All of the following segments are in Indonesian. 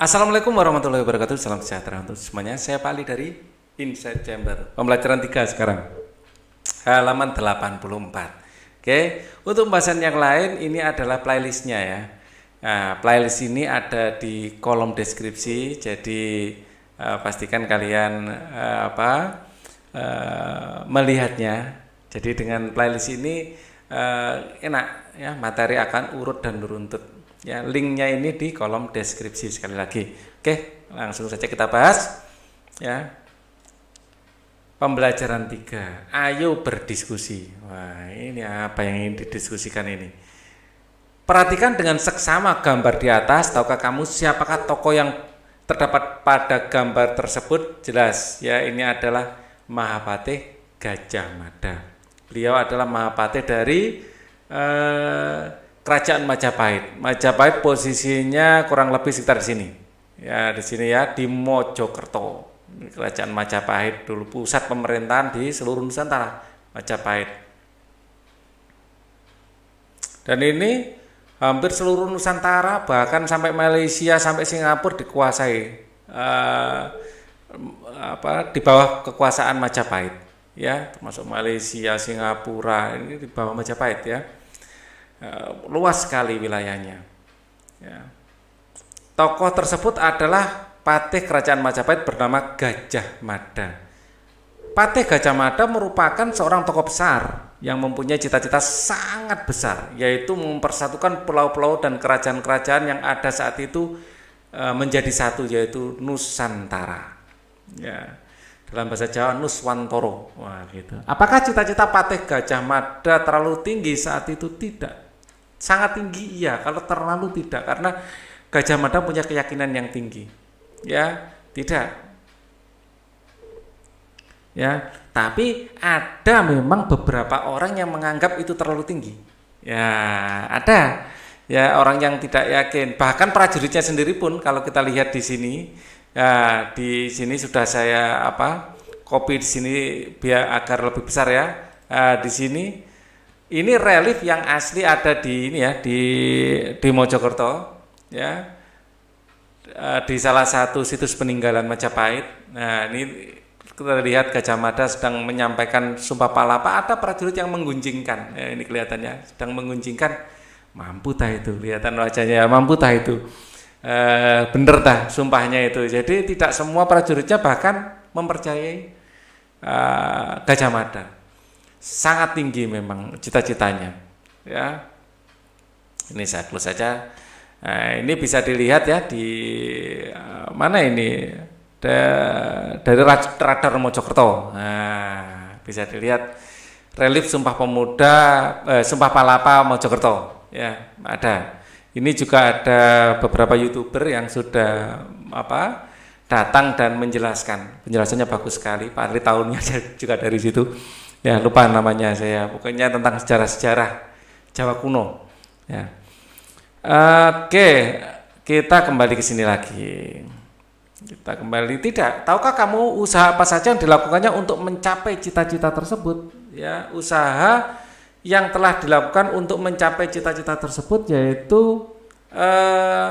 Assalamualaikum warahmatullahi wabarakatuh. Salam sejahtera untuk semuanya. Saya Pak dari Insight Chamber. Pembelajaran 3 sekarang. Halaman 84. Oke, untuk pembahasan yang lain ini adalah playlistnya ya. Nah, playlist ini ada di kolom deskripsi. Jadi uh, pastikan kalian uh, apa uh, melihatnya. Jadi dengan playlist ini uh, enak ya materi akan urut dan beruntut Ya, linknya ini di kolom deskripsi sekali lagi. Oke, langsung saja kita bahas. Ya. Pembelajaran tiga. Ayo berdiskusi. Wah, ini apa yang ingin didiskusikan ini? Perhatikan dengan seksama gambar di atas, tahukah kamu siapakah toko yang terdapat pada gambar tersebut? Jelas, ya ini adalah Mahapatih Gajah Mada. Beliau adalah Mahapatih dari eh, Kerajaan Majapahit. Majapahit posisinya kurang lebih sekitar di sini. Ya, di sini ya, di Mojokerto. Kerajaan Majapahit dulu pusat pemerintahan di seluruh Nusantara, Majapahit. Dan ini hampir seluruh Nusantara, bahkan sampai Malaysia, sampai Singapura dikuasai eh, apa di bawah kekuasaan Majapahit ya termasuk Malaysia Singapura ini di bawah Majapahit ya Eh, luas sekali wilayahnya. Ya. Tokoh tersebut adalah patih kerajaan Majapahit bernama Gajah Mada. Patih Gajah Mada merupakan seorang tokoh besar yang mempunyai cita-cita sangat besar, yaitu mempersatukan pulau-pulau dan kerajaan-kerajaan yang ada saat itu eh, menjadi satu, yaitu Nusantara. Ya, dalam bahasa Jawa Nuswantoro. Wah, gitu. Apakah cita-cita Patih Gajah Mada terlalu tinggi saat itu? Tidak sangat tinggi iya kalau terlalu tidak karena Gajah Mada punya keyakinan yang tinggi ya tidak ya tapi ada memang beberapa orang yang menganggap itu terlalu tinggi ya ada ya orang yang tidak yakin bahkan prajuritnya sendiri pun kalau kita lihat di sini ya di sini sudah saya apa kopi di sini biar agar lebih besar ya uh, di sini ini relief yang asli ada di ini ya di di Mojokerto ya eh, di salah satu situs peninggalan Majapahit. Nah, ini kita lihat Gajah Mada sedang menyampaikan sumpah palapa ada prajurit yang menggunjingkan. Ya, ini kelihatannya sedang menggunjingkan. Mampu tak itu, kelihatan wajahnya mampu tak itu. E, bener tah sumpahnya itu. Jadi tidak semua prajuritnya bahkan mempercayai e, Gajah Mada sangat tinggi memang cita-citanya ya ini saya close saja nah, ini bisa dilihat ya di eh, mana ini da, dari radar Mojokerto nah, bisa dilihat relief Sumpah Pemuda eh, Sumpah Palapa Mojokerto ya ada ini juga ada beberapa youtuber yang sudah apa datang dan menjelaskan penjelasannya bagus sekali Pak Ari tahunnya juga dari situ ya lupa namanya saya pokoknya tentang sejarah-sejarah Jawa kuno ya oke kita kembali ke sini lagi kita kembali tidak tahukah kamu usaha apa saja yang dilakukannya untuk mencapai cita-cita tersebut ya usaha yang telah dilakukan untuk mencapai cita-cita tersebut yaitu eh,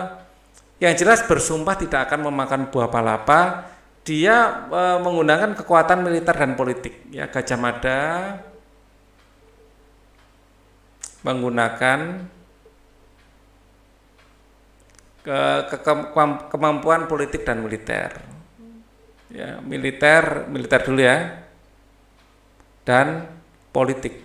yang jelas bersumpah tidak akan memakan buah palapa dia e, menggunakan kekuatan militer dan politik. Ya, Gajah Mada menggunakan ke, ke, ke kemampuan politik dan militer. Ya, militer, militer dulu ya. Dan politik.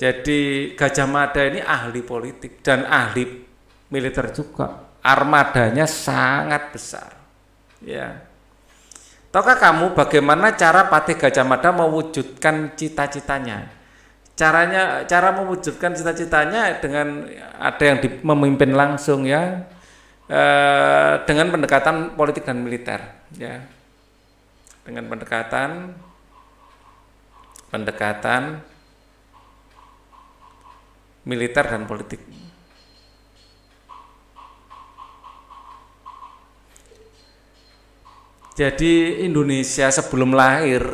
Jadi Gajah Mada ini ahli politik dan ahli militer juga. Armadanya sangat besar. Ya. Tahukah kamu bagaimana cara Patih Gajah Mada mewujudkan cita-citanya? Caranya cara mewujudkan cita-citanya dengan ada yang memimpin langsung ya. E, dengan pendekatan politik dan militer ya. Dengan pendekatan pendekatan militer dan politik Jadi Indonesia sebelum lahir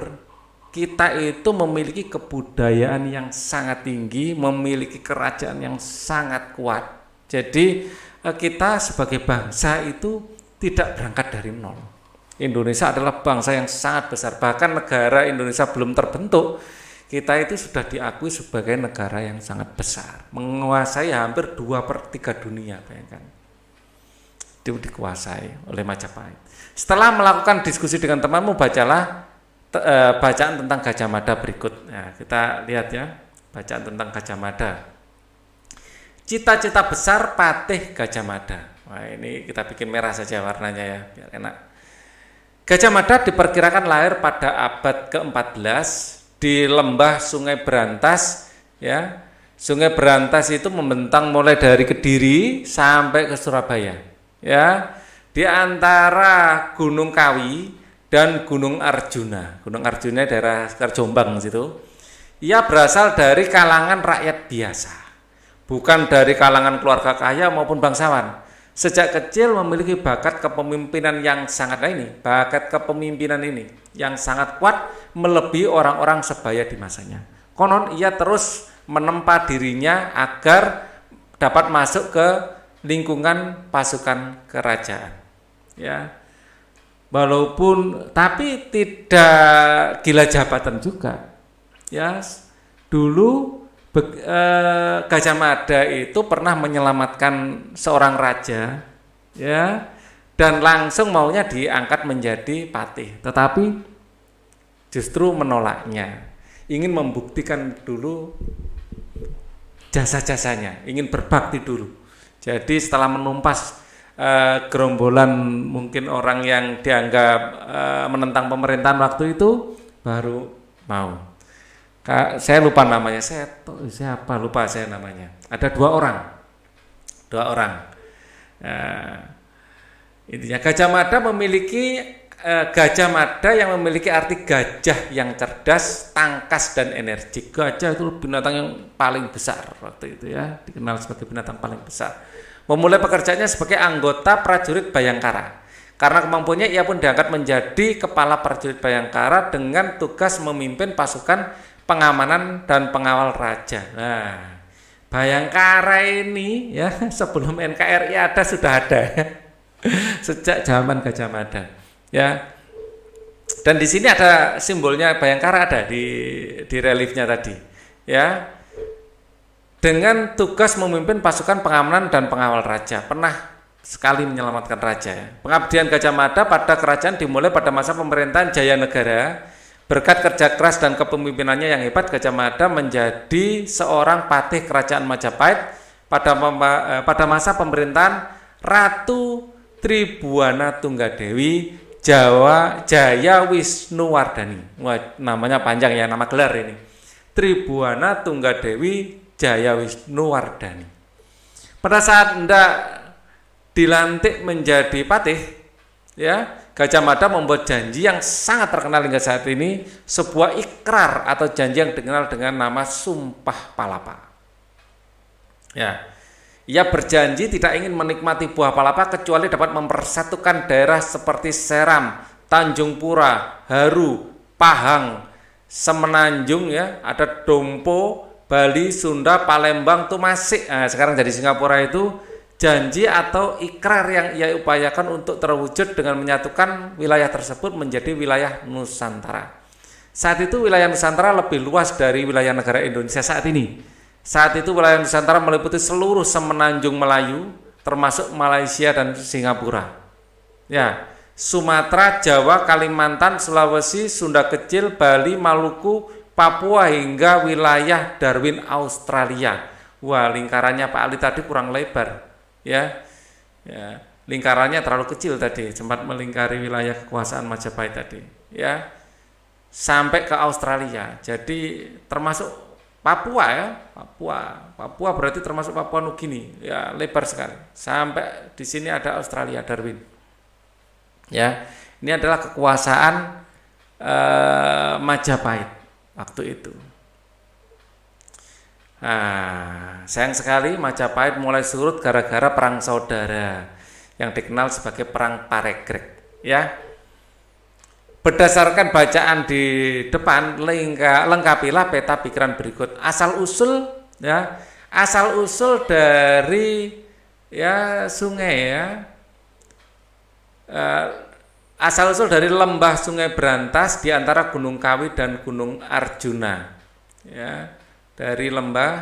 kita itu memiliki kebudayaan yang sangat tinggi, memiliki kerajaan yang sangat kuat. Jadi eh, kita sebagai bangsa itu tidak berangkat dari nol. Indonesia adalah bangsa yang sangat besar, bahkan negara Indonesia belum terbentuk. Kita itu sudah diakui sebagai negara yang sangat besar, menguasai hampir dua per tiga dunia, bayangkan itu dikuasai oleh Majapahit. Setelah melakukan diskusi dengan temanmu, bacalah e, bacaan tentang Gajah Mada berikut. Ya, kita lihat ya, bacaan tentang Gajah Mada. Cita-cita besar patih Gajah Mada. Wah, ini kita bikin merah saja warnanya ya, biar enak. Gajah Mada diperkirakan lahir pada abad ke-14 di lembah Sungai Berantas ya. Sungai Berantas itu membentang mulai dari Kediri sampai ke Surabaya ya di antara Gunung Kawi dan Gunung Arjuna. Gunung Arjuna daerah sekitar Jombang situ. Ia berasal dari kalangan rakyat biasa, bukan dari kalangan keluarga kaya maupun bangsawan. Sejak kecil memiliki bakat kepemimpinan yang sangat nah ini, bakat kepemimpinan ini yang sangat kuat melebihi orang-orang sebaya di masanya. Konon ia terus menempa dirinya agar dapat masuk ke lingkungan pasukan kerajaan. Ya. Walaupun tapi tidak gila jabatan juga. Ya. Dulu eh, Gajah Mada itu pernah menyelamatkan seorang raja ya dan langsung maunya diangkat menjadi patih tetapi justru menolaknya ingin membuktikan dulu jasa-jasanya ingin berbakti dulu jadi setelah menumpas eh, gerombolan mungkin orang yang dianggap eh, menentang pemerintahan waktu itu baru mau. Ka, saya lupa namanya, saya toh siapa lupa saya namanya. Ada dua orang, dua orang. Eh, intinya Gajah Mada memiliki Gajah Mada yang memiliki arti gajah yang cerdas, tangkas dan energik. Gajah itu binatang yang paling besar waktu itu ya, dikenal sebagai binatang paling besar. Memulai pekerjaannya sebagai anggota prajurit Bayangkara. Karena kemampuannya ia pun diangkat menjadi kepala prajurit Bayangkara dengan tugas memimpin pasukan pengamanan dan pengawal raja. Nah, Bayangkara ini ya sebelum NKRI ada sudah ada ya. sejak zaman Gajah Mada ya. Dan di sini ada simbolnya Bayangkara ada di di reliefnya tadi ya dengan tugas memimpin pasukan pengamanan dan pengawal raja. Pernah sekali menyelamatkan raja. Ya. Pengabdian Gajah Mada pada kerajaan dimulai pada masa pemerintahan Jaya Jayanegara. Berkat kerja keras dan kepemimpinannya yang hebat, Gajah Mada menjadi seorang patih kerajaan Majapahit pada eh, pada masa pemerintahan Ratu Tribuana Tunggadewi Jawa Jaya Wisnuwardani. Wah, namanya panjang ya, nama gelar ini. Tribuana Tunggadewi Jaya Wisnu Wardani. Pada saat hendak dilantik menjadi patih, ya Gajah Mada membuat janji yang sangat terkenal hingga saat ini, sebuah ikrar atau janji yang dikenal dengan nama Sumpah Palapa. Ya, ia berjanji tidak ingin menikmati buah palapa kecuali dapat mempersatukan daerah seperti Seram, Tanjung Pura, Haru, Pahang, Semenanjung ya, ada Dompo, Bali, Sunda, Palembang tuh masih nah, sekarang jadi Singapura itu janji atau ikrar yang ia upayakan untuk terwujud dengan menyatukan wilayah tersebut menjadi wilayah Nusantara. Saat itu wilayah Nusantara lebih luas dari wilayah negara Indonesia saat ini. Saat itu wilayah Nusantara meliputi seluruh semenanjung Melayu termasuk Malaysia dan Singapura. Ya, Sumatera, Jawa, Kalimantan, Sulawesi, Sunda Kecil, Bali, Maluku, Papua hingga wilayah Darwin Australia. Wah, lingkarannya Pak Ali tadi kurang lebar, ya. Ya, lingkarannya terlalu kecil tadi, sempat melingkari wilayah kekuasaan Majapahit tadi, ya. Sampai ke Australia. Jadi termasuk Papua ya, Papua. Papua berarti termasuk Papua Nugini, ya, lebar sekali. Sampai di sini ada Australia Darwin. Ya. Ini adalah kekuasaan eh, Majapahit waktu itu. Nah, sayang sekali Majapahit mulai surut gara-gara perang saudara yang dikenal sebagai perang Parekrek, ya. Berdasarkan bacaan di depan, lengkapilah peta pikiran berikut. Asal usul ya, asal usul dari ya sungai ya. Uh, Asal usul dari lembah Sungai Berantas di antara Gunung Kawi dan Gunung Arjuna. Ya, dari lembah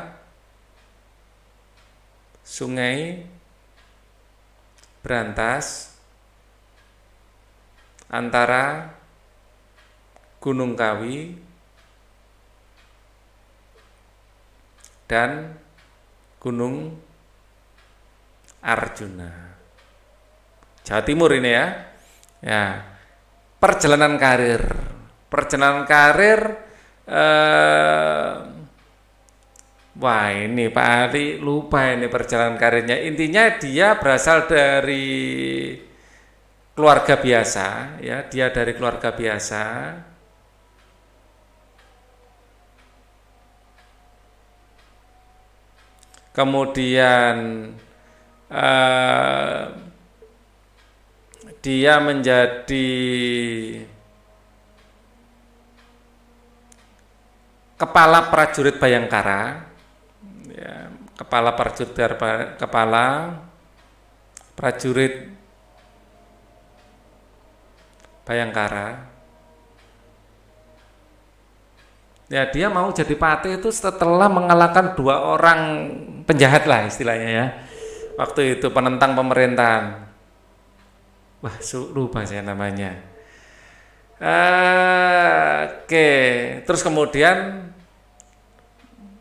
Sungai Berantas antara Gunung Kawi dan Gunung Arjuna. Jawa Timur ini ya. Ya. Perjalanan karir. Perjalanan karir eh Wah, ini Pak Ali lupa ini perjalanan karirnya. Intinya dia berasal dari keluarga biasa, ya, dia dari keluarga biasa. Kemudian eh, dia menjadi kepala prajurit Bayangkara, ya, kepala prajurit kepala prajurit Bayangkara. Ya dia mau jadi pati itu setelah mengalahkan dua orang penjahat lah istilahnya ya. Waktu itu penentang pemerintahan. Wah, lupa saya namanya. Uh, Oke, okay. terus kemudian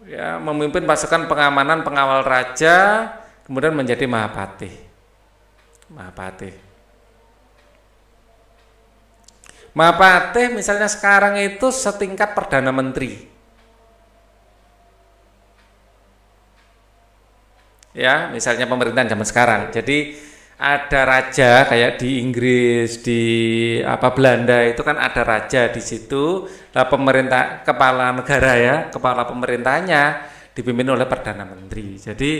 ya memimpin pasukan pengamanan pengawal raja, kemudian menjadi Mahapati. Mahapati. Mahapati misalnya sekarang itu setingkat perdana menteri. Ya, misalnya pemerintahan zaman sekarang. Jadi ada raja kayak di Inggris, di apa Belanda itu kan ada raja di situ. lah pemerintah kepala negara ya, kepala pemerintahnya dipimpin oleh perdana menteri. Jadi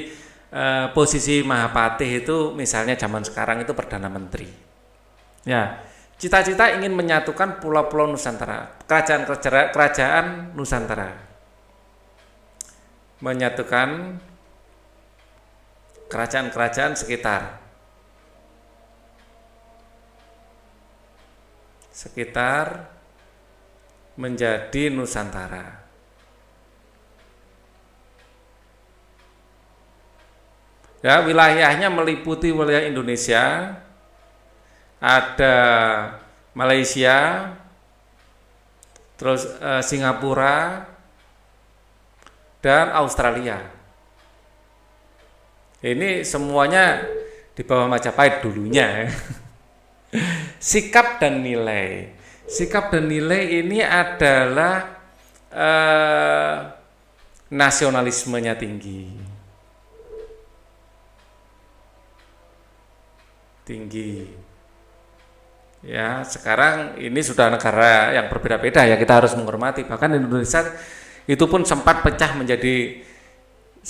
eh, posisi Mahapatih itu misalnya zaman sekarang itu perdana menteri. Ya, cita-cita ingin menyatukan pulau-pulau Nusantara, kerajaan kerajaan Nusantara. Menyatukan kerajaan-kerajaan sekitar sekitar menjadi Nusantara. Ya, wilayahnya meliputi wilayah Indonesia, ada Malaysia, terus eh, Singapura, dan Australia. Ini semuanya di bawah Majapahit dulunya. Ya. sikap dan nilai. Sikap dan nilai ini adalah eh, nasionalismenya tinggi. Tinggi. Ya, sekarang ini sudah negara yang berbeda-beda ya kita harus menghormati. Bahkan Indonesia itu pun sempat pecah menjadi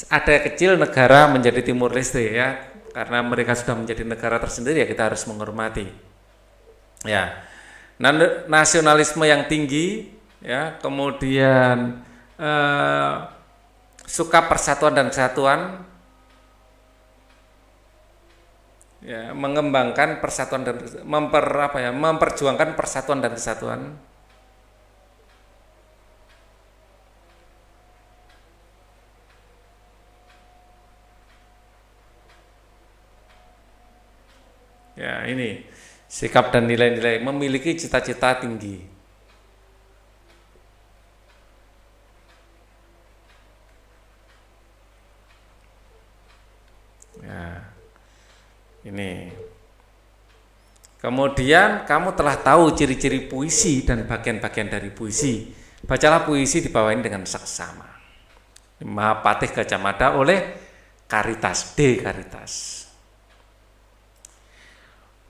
ada kecil negara menjadi Timur Leste ya karena mereka sudah menjadi negara tersendiri ya kita harus menghormati ya nasionalisme yang tinggi ya kemudian eh, suka persatuan dan kesatuan ya mengembangkan persatuan dan memper apa ya memperjuangkan persatuan dan kesatuan ya ini sikap dan nilai-nilai, memiliki cita-cita tinggi. Ya, ini. Kemudian kamu telah tahu ciri-ciri puisi dan bagian-bagian dari puisi. Bacalah puisi dibawain dengan seksama. Mahapatih Gajah Mada oleh Karitas, D. Karitas.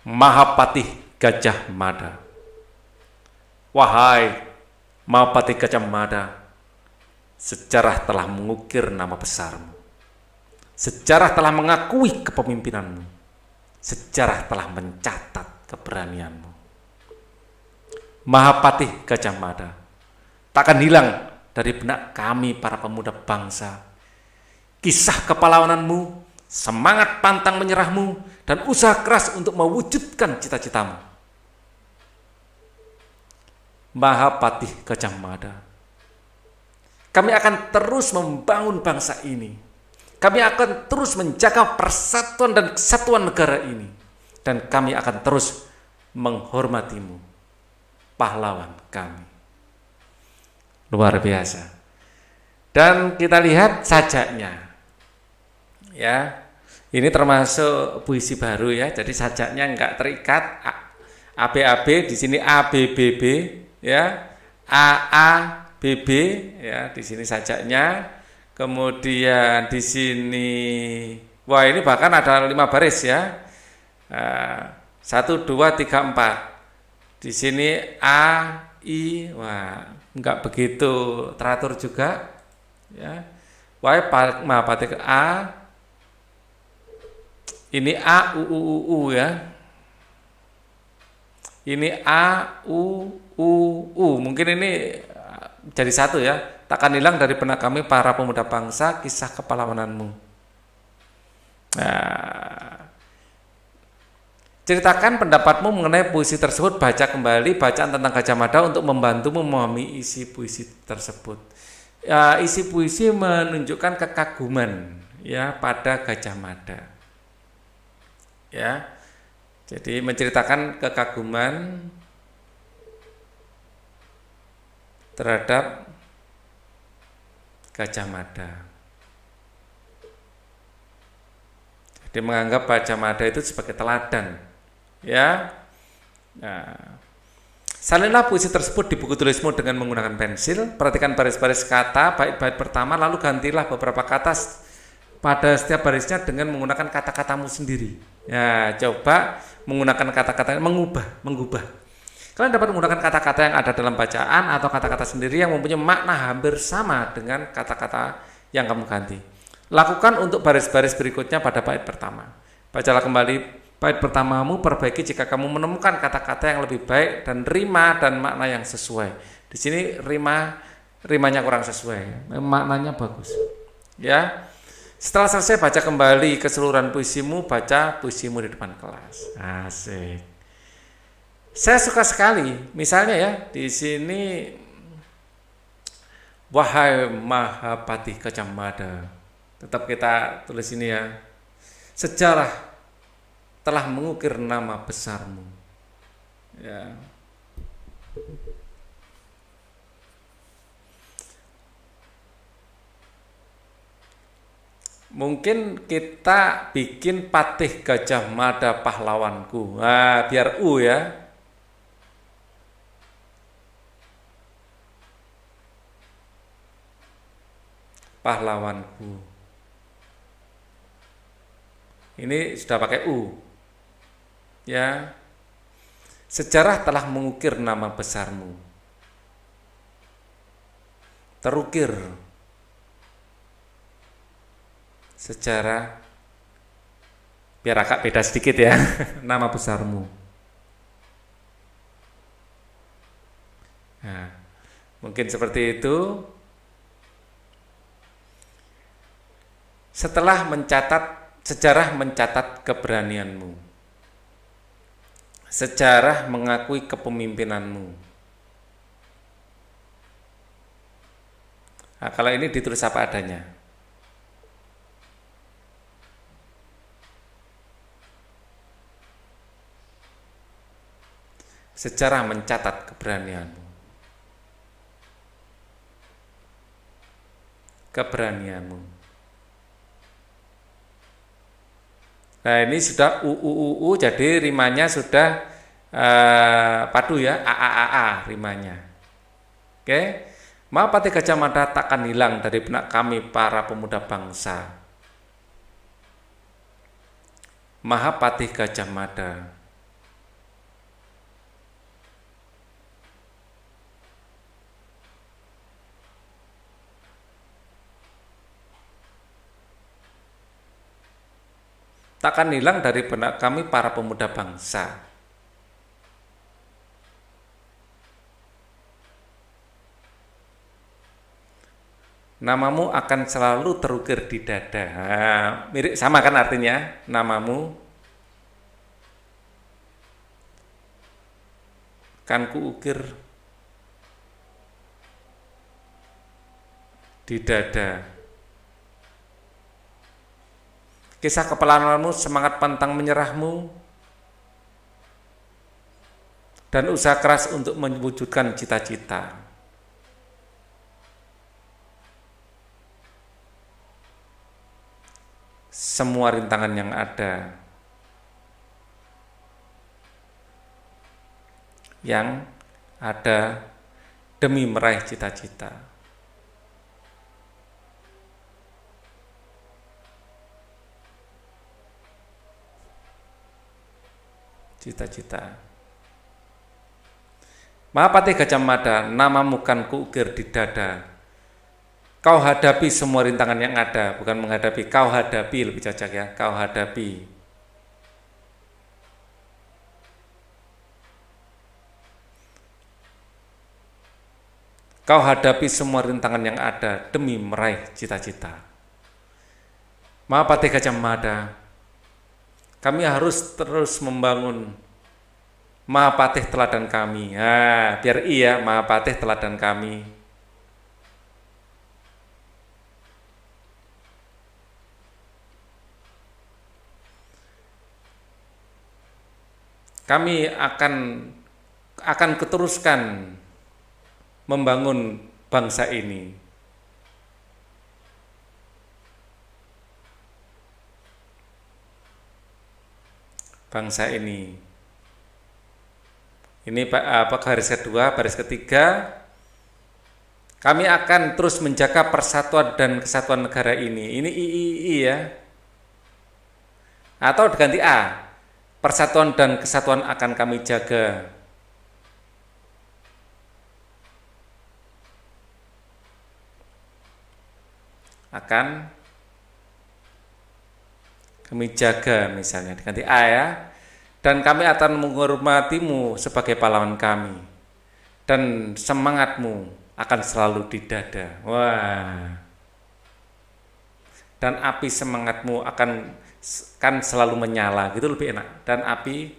Mahapatih Gajah Mada. Wahai Mahapatih Gajah Mada, sejarah telah mengukir nama besarmu. Sejarah telah mengakui kepemimpinanmu. Sejarah telah mencatat keberanianmu. Mahapatih Gajah Mada takkan hilang dari benak kami para pemuda bangsa. Kisah kepahlawananmu, semangat pantang menyerahmu, dan usaha keras untuk mewujudkan cita-citamu. Maha Patih Gajah Mada. Kami akan terus membangun bangsa ini. Kami akan terus menjaga persatuan dan kesatuan negara ini. Dan kami akan terus menghormatimu, pahlawan kami. Luar biasa. Dan kita lihat sajaknya. Ya, ini termasuk puisi baru ya. Jadi sajaknya enggak terikat ABAB di sini ABBB ya. AABB ya di sini sajaknya. Kemudian di sini wah ini bahkan ada lima baris ya. Satu, dua, tiga, empat. Di sini A, I, wah enggak begitu teratur juga. Ya. Wah, ma ke A, ini A U U U, U ya. Ini A U U U. Mungkin ini uh, jadi satu ya. Takkan hilang dari benak kami para pemuda bangsa kisah kepahlawananmu. Nah, ceritakan pendapatmu mengenai puisi tersebut, baca kembali bacaan tentang Gajah Mada untuk membantu memahami isi puisi tersebut. Ya, isi puisi menunjukkan kekaguman ya pada Gajah Mada ya. Jadi menceritakan kekaguman terhadap Gajah Mada. Jadi menganggap Gajah Mada itu sebagai teladan, ya. Nah, Salinlah puisi tersebut di buku tulismu dengan menggunakan pensil. Perhatikan baris-baris kata, Baik-baik pertama, lalu gantilah beberapa kata pada setiap barisnya dengan menggunakan kata-katamu sendiri. Ya, coba menggunakan kata-kata mengubah, mengubah. Kalian dapat menggunakan kata-kata yang ada dalam bacaan atau kata-kata sendiri yang mempunyai makna hampir sama dengan kata-kata yang kamu ganti. Lakukan untuk baris-baris berikutnya pada bait pertama. Bacalah kembali bait pertamamu, perbaiki jika kamu menemukan kata-kata yang lebih baik dan rima dan makna yang sesuai. Di sini rima rimanya kurang sesuai, maknanya bagus. Ya setelah selesai baca kembali keseluruhan puisimu, baca puisimu di depan kelas. Asik. Saya suka sekali. Misalnya ya, di sini Wahai Mahapati Kacamada. Tetap kita tulis ini ya. Sejarah telah mengukir nama besarmu. Ya, mungkin kita bikin patih gajah mada pahlawanku nah, biar u ya pahlawanku ini sudah pakai u ya sejarah telah mengukir nama besarmu terukir secara biar agak beda sedikit ya nama besarmu. Nah, mungkin seperti itu. Setelah mencatat sejarah mencatat keberanianmu. Sejarah mengakui kepemimpinanmu. Nah, kalau ini ditulis apa adanya. Sejarah mencatat keberanianmu. Keberanianmu. Nah ini sudah UUUU jadi rimanya sudah uh, padu ya AAAA rimanya. Oke. Okay? patih gajah mada takkan hilang dari benak kami para pemuda bangsa. patih Gajah Mada. takkan hilang dari benak kami para pemuda bangsa. Namamu akan selalu terukir di dada. Mirip sama kan artinya namamu kan kuukir di dada. Kisah kepelananmu, semangat pantang menyerahmu, dan usaha keras untuk mewujudkan cita-cita. Semua rintangan yang ada yang ada demi meraih cita-cita. cita-cita. Mahapati Gajah Mada, namamu kan kuukir di dada. Kau hadapi semua rintangan yang ada, bukan menghadapi, kau hadapi lebih cocok ya, kau hadapi. Kau hadapi semua rintangan yang ada demi meraih cita-cita. Mahapati Gajah Mada, kami harus terus membangun Mahapatih teladan kami. Nah, biar iya Mahapatih teladan kami. Kami akan akan keteruskan membangun bangsa ini bangsa ini. Ini eh, apa garis kedua, baris ketiga kami akan terus menjaga persatuan dan kesatuan negara ini. Ini III ya. Atau diganti A. Persatuan dan kesatuan akan kami jaga. Akan kami jaga misalnya diganti A ya dan kami akan menghormatimu sebagai pahlawan kami dan semangatmu akan selalu di dada wah dan api semangatmu akan kan selalu menyala gitu lebih enak dan api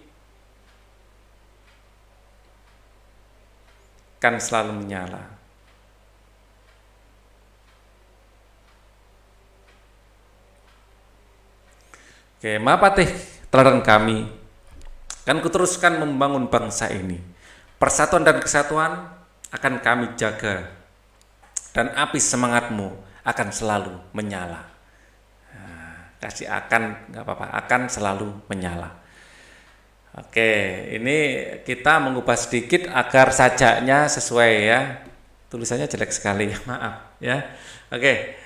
kan selalu menyala Kema teh teladan kami. Kan kuteruskan membangun bangsa ini. Persatuan dan kesatuan akan kami jaga. Dan api semangatmu akan selalu menyala. Nah, kasih akan, nggak apa-apa, akan selalu menyala. Oke, ini kita mengubah sedikit agar sajaknya sesuai ya. Tulisannya jelek sekali, maaf ya. Oke.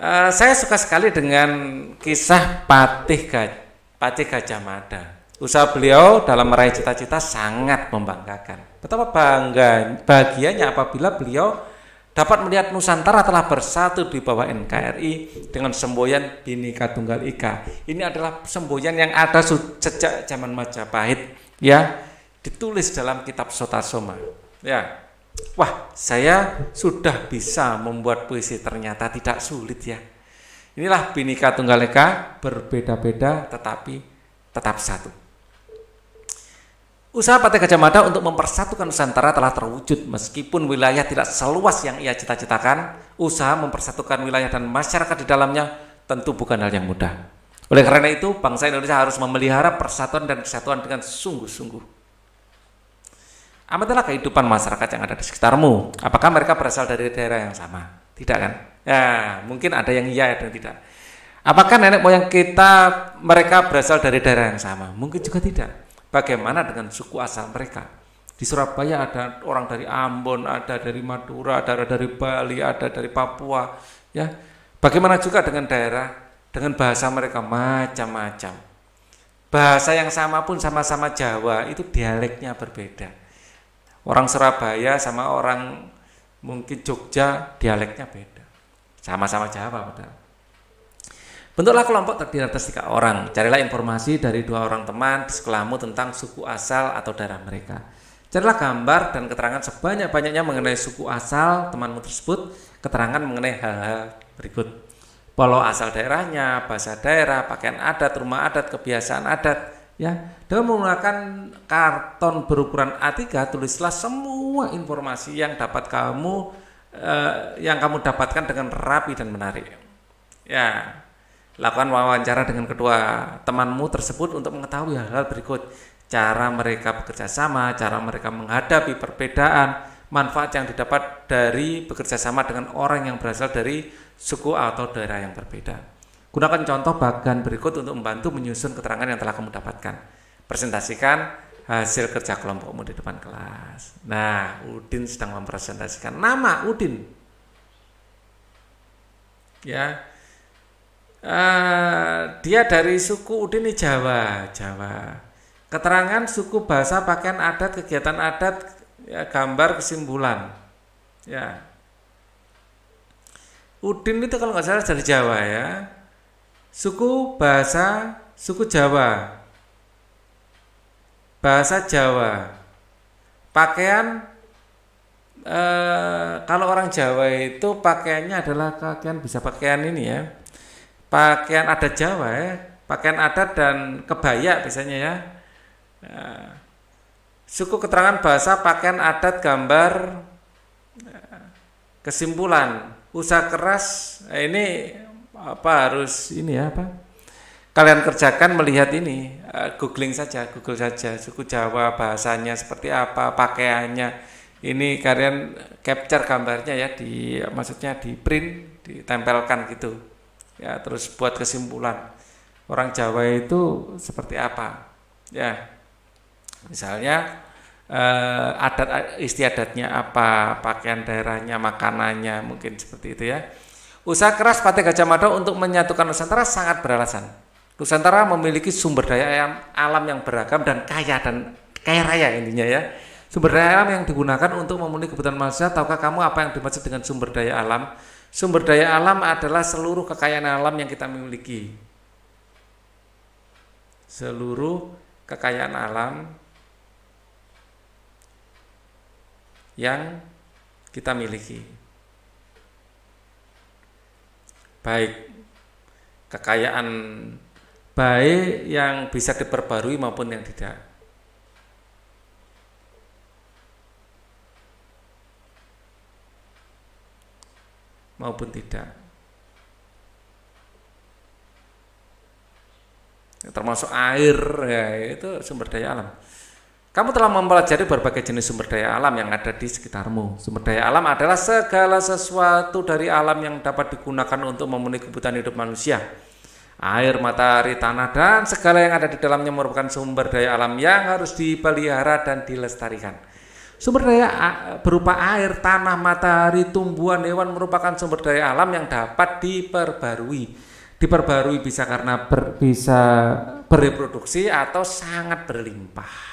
Eh, saya suka sekali dengan kisah Patih Gaj Patih Gajah Mada. Usaha beliau dalam meraih cita-cita sangat membanggakan. Betapa bangga bahagianya apabila beliau dapat melihat Nusantara telah bersatu di bawah NKRI dengan semboyan Bhinneka Tunggal Ika. Ini adalah semboyan yang ada sejak zaman Majapahit ya, ditulis dalam kitab Sotasoma. Ya, wah saya sudah bisa membuat puisi ternyata tidak sulit ya. Inilah binika tunggal eka berbeda-beda tetapi tetap satu. Usaha Pate Gajah Mada untuk mempersatukan Nusantara telah terwujud meskipun wilayah tidak seluas yang ia cita-citakan. Usaha mempersatukan wilayah dan masyarakat di dalamnya tentu bukan hal yang mudah. Oleh karena itu, bangsa Indonesia harus memelihara persatuan dan kesatuan dengan sungguh-sungguh amatilah kehidupan masyarakat yang ada di sekitarmu. Apakah mereka berasal dari daerah yang sama? Tidak kan? Ya, mungkin ada yang iya dan tidak. Apakah nenek moyang kita mereka berasal dari daerah yang sama? Mungkin juga tidak. Bagaimana dengan suku asal mereka? Di Surabaya ada orang dari Ambon, ada dari Madura, ada dari Bali, ada dari Papua, ya. Bagaimana juga dengan daerah dengan bahasa mereka macam-macam. Bahasa yang sama pun sama-sama Jawa, itu dialeknya berbeda orang Surabaya sama orang mungkin Jogja dialeknya beda. Sama-sama Jawa padahal. Bentuklah kelompok terdiri atas tiga orang. Carilah informasi dari dua orang teman di sekelamu tentang suku asal atau daerah mereka. Carilah gambar dan keterangan sebanyak-banyaknya mengenai suku asal temanmu tersebut, keterangan mengenai hal-hal berikut. Polo asal daerahnya, bahasa daerah, pakaian adat, rumah adat, kebiasaan adat, ya dengan menggunakan karton berukuran A3 tulislah semua informasi yang dapat kamu eh, yang kamu dapatkan dengan rapi dan menarik ya lakukan wawancara dengan kedua temanmu tersebut untuk mengetahui hal-hal berikut cara mereka bekerja sama, cara mereka menghadapi perbedaan, manfaat yang didapat dari bekerja sama dengan orang yang berasal dari suku atau daerah yang berbeda. Gunakan contoh bagan berikut untuk membantu menyusun keterangan yang telah kamu dapatkan. Presentasikan hasil kerja kelompokmu di depan kelas. Nah, Udin sedang mempresentasikan nama Udin. Ya, Uh, dia dari suku Udin di Jawa, Jawa. Keterangan suku bahasa pakaian adat kegiatan adat ya, gambar kesimpulan. Ya. Udin itu kalau nggak salah dari Jawa ya. Suku bahasa suku Jawa. Bahasa Jawa. Pakaian e, kalau orang Jawa itu pakaiannya adalah pakaian bisa pakaian ini ya. Pakaian adat Jawa ya, pakaian adat dan kebaya biasanya ya. e, suku keterangan bahasa pakaian adat gambar eh, kesimpulan usaha keras ini apa harus ini ya apa kalian kerjakan melihat ini uh, googling saja google saja suku Jawa bahasanya seperti apa pakaiannya ini kalian capture gambarnya ya di maksudnya di print ditempelkan gitu ya terus buat kesimpulan orang Jawa itu seperti apa ya misalnya uh, adat istiadatnya apa pakaian daerahnya makanannya mungkin seperti itu ya Usaha keras Pate Gajah Mada untuk menyatukan Nusantara sangat beralasan. Nusantara memiliki sumber daya alam yang beragam dan kaya dan kaya raya intinya ya. Sumber daya alam yang digunakan untuk memenuhi kebutuhan manusia, tahukah kamu apa yang dimaksud dengan sumber daya alam? Sumber daya alam adalah seluruh kekayaan alam yang kita miliki. Seluruh kekayaan alam yang kita miliki baik kekayaan baik yang bisa diperbarui maupun yang tidak. maupun tidak. Termasuk air ya, itu sumber daya alam. Kamu telah mempelajari berbagai jenis sumber daya alam yang ada di sekitarmu. Sumber daya alam adalah segala sesuatu dari alam yang dapat digunakan untuk memenuhi kebutuhan hidup manusia. Air, matahari, tanah, dan segala yang ada di dalamnya merupakan sumber daya alam yang harus dipelihara dan dilestarikan. Sumber daya berupa air, tanah, matahari, tumbuhan, hewan merupakan sumber daya alam yang dapat diperbarui. Diperbarui bisa karena ber, bisa bereproduksi atau sangat berlimpah.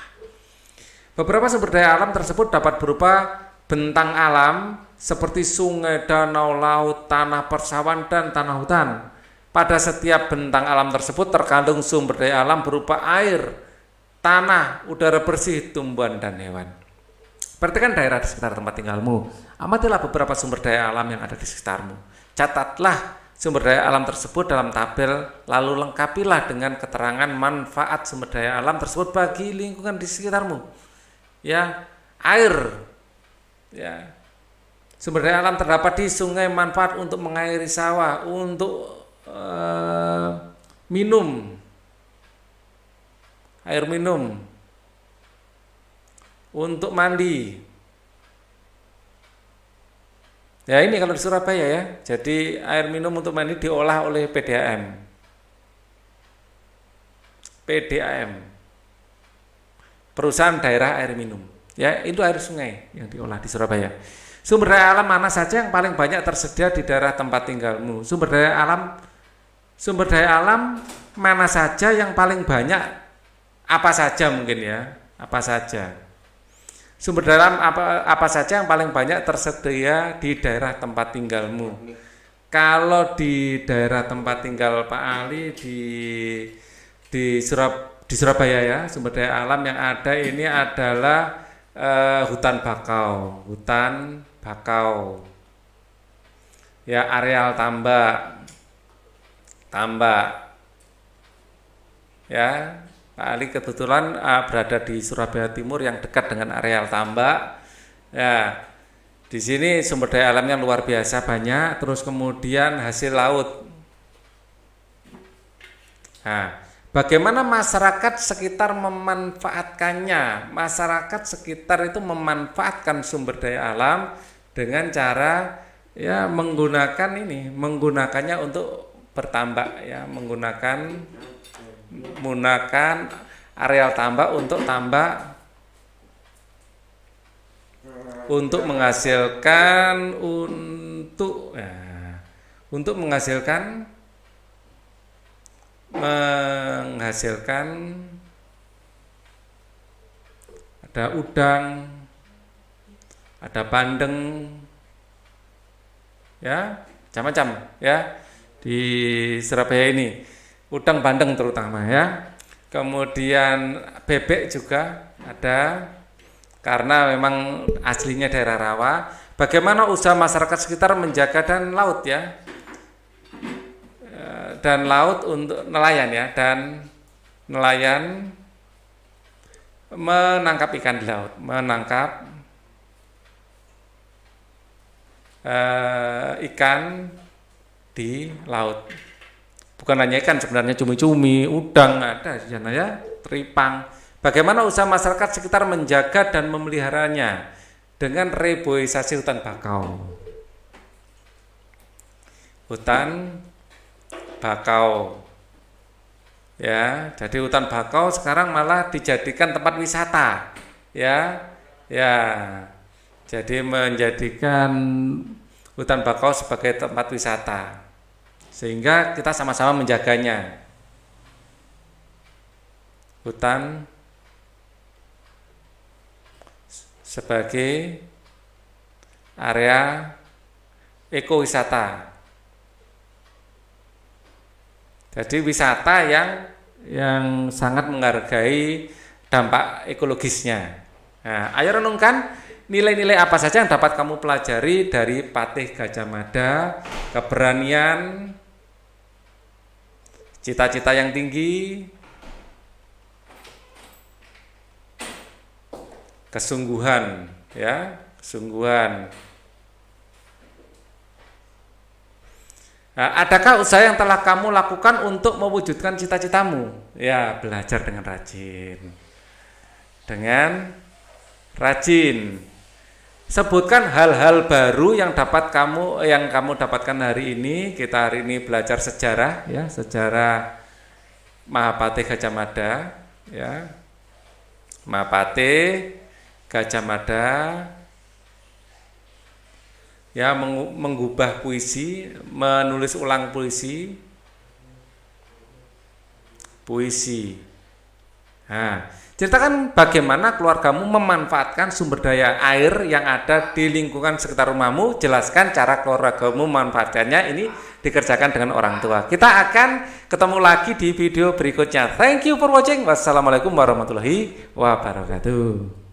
Beberapa sumber daya alam tersebut dapat berupa bentang alam seperti sungai, danau, laut, tanah persawahan dan tanah hutan. Pada setiap bentang alam tersebut terkandung sumber daya alam berupa air, tanah, udara bersih, tumbuhan, dan hewan. Perhatikan daerah di sekitar tempat tinggalmu. Amatilah beberapa sumber daya alam yang ada di sekitarmu. Catatlah sumber daya alam tersebut dalam tabel, lalu lengkapilah dengan keterangan manfaat sumber daya alam tersebut bagi lingkungan di sekitarmu ya air ya sumber daya alam terdapat di sungai manfaat untuk mengairi sawah untuk uh, minum air minum untuk mandi ya ini kalau di Surabaya ya jadi air minum untuk mandi diolah oleh PDAM PDAM perusahaan daerah air minum. Ya, itu air sungai yang diolah di Surabaya. Sumber daya alam mana saja yang paling banyak tersedia di daerah tempat tinggalmu? Sumber daya alam sumber daya alam mana saja yang paling banyak apa saja mungkin ya apa saja sumber daya alam apa apa saja yang paling banyak tersedia di daerah tempat tinggalmu kalau di daerah tempat tinggal Pak Ali di di Surabaya di Surabaya ya sumber daya alam yang ada ini adalah uh, hutan bakau hutan bakau ya areal tambak tambak ya Pak Ali kebetulan uh, berada di Surabaya Timur yang dekat dengan areal tambak ya di sini sumber daya alamnya luar biasa banyak, terus kemudian hasil laut. Nah, Bagaimana masyarakat sekitar memanfaatkannya? Masyarakat sekitar itu memanfaatkan sumber daya alam dengan cara ya menggunakan ini, menggunakannya untuk bertambak ya, menggunakan menggunakan areal tambak untuk tambak untuk menghasilkan untuk ya, untuk menghasilkan menghasilkan ada udang, ada bandeng, ya, macam-macam ya di Surabaya ini. Udang bandeng terutama ya. Kemudian bebek juga ada karena memang aslinya daerah rawa. Bagaimana usaha masyarakat sekitar menjaga dan laut ya? dan laut untuk nelayan ya dan nelayan menangkap ikan di laut, menangkap uh, ikan di laut. Bukan hanya ikan sebenarnya cumi-cumi, udang ada di ya, teripang. Bagaimana usaha masyarakat sekitar menjaga dan memeliharanya dengan reboisasi hutan bakau. Hutan bakau. Ya, jadi hutan bakau sekarang malah dijadikan tempat wisata. Ya. Ya. Jadi menjadikan hutan bakau sebagai tempat wisata. Sehingga kita sama-sama menjaganya. Hutan sebagai area ekowisata jadi wisata yang yang sangat menghargai dampak ekologisnya. Nah, ayo renungkan nilai-nilai apa saja yang dapat kamu pelajari dari Patih Gajah Mada, keberanian, cita-cita yang tinggi, kesungguhan, ya, kesungguhan, adakah usaha yang telah kamu lakukan untuk mewujudkan cita-citamu? Ya, belajar dengan rajin. Dengan rajin. Sebutkan hal-hal baru yang dapat kamu yang kamu dapatkan hari ini. Kita hari ini belajar sejarah ya, sejarah Mahapati Gajah Mada ya. Mahapati Gajah Mada ya mengubah puisi, menulis ulang puisi, puisi. Nah, ceritakan bagaimana keluargamu memanfaatkan sumber daya air yang ada di lingkungan sekitar rumahmu. Jelaskan cara keluargamu memanfaatkannya. Ini dikerjakan dengan orang tua. Kita akan ketemu lagi di video berikutnya. Thank you for watching. Wassalamualaikum warahmatullahi wabarakatuh.